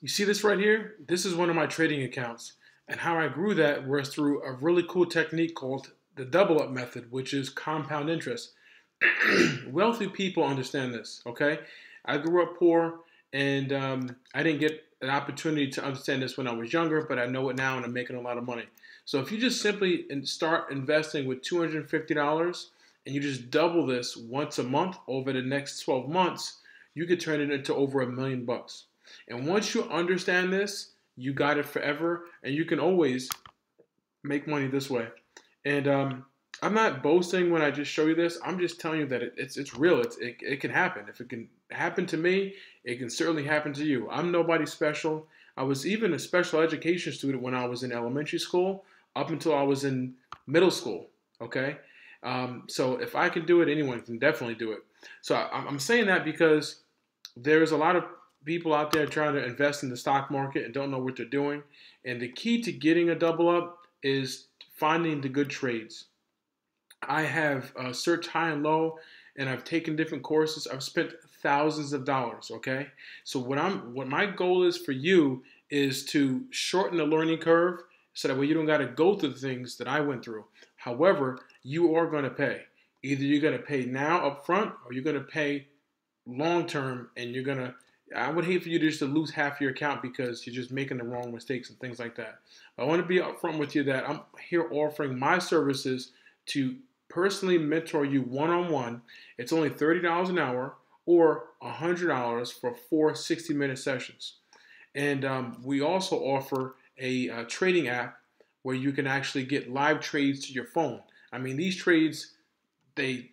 You see this right here? This is one of my trading accounts. And how I grew that was through a really cool technique called the double up method, which is compound interest. Wealthy people understand this, okay? I grew up poor and um, I didn't get an opportunity to understand this when I was younger, but I know it now and I'm making a lot of money. So if you just simply start investing with $250 and you just double this once a month over the next 12 months, you could turn it into over a million bucks. And once you understand this, you got it forever, and you can always make money this way. And um, I'm not boasting when I just show you this. I'm just telling you that it, it's it's real. It's it, it can happen. If it can happen to me, it can certainly happen to you. I'm nobody special. I was even a special education student when I was in elementary school, up until I was in middle school. Okay, um, so if I can do it, anyone can definitely do it. So I, I'm saying that because there's a lot of people out there trying to invest in the stock market and don't know what they're doing. And the key to getting a double up is finding the good trades. I have uh, searched high and low, and I've taken different courses. I've spent thousands of dollars. Okay, so what I'm what my goal is for you is to shorten the learning curve so that way you don't got to go through the things that I went through. However, you are going to pay. Either you're going to pay now up front, or you're going to pay long term, and you're going to I would hate for you to just to lose half your account because you're just making the wrong mistakes and things like that. But I want to be upfront with you that I'm here offering my services to personally mentor you one on one. It's only $30 an hour or $100 for four 60 minute sessions. And um, we also offer a, a uh, trading app where you can actually get live trades to your phone. I mean, these trades, they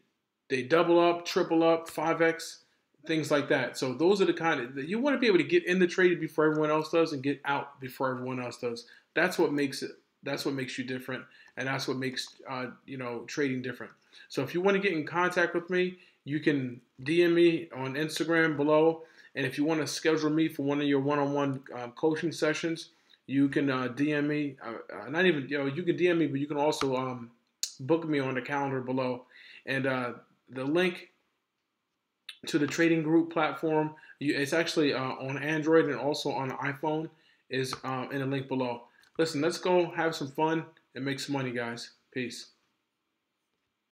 they double up, triple up, 5x things like that. So those are the kind of you want to be able to get in the trade before everyone else does and get out before everyone else does. That's what makes it. That's what makes you different, and that's what makes uh, you know trading different. So if you want to get in contact with me, you can DM me on Instagram below, and if you want to schedule me for one of your one-on-one uh, coaching sessions, you can uh, DM me. Uh, uh, not even you know you can DM me, but you can also um, book me on the calendar below, and uh, the link to the Trading Group platform. You, it's actually uh, on Android and also on iPhone. Is um, in the link below. Listen, let's go have some fun and make some money, guys. Peace.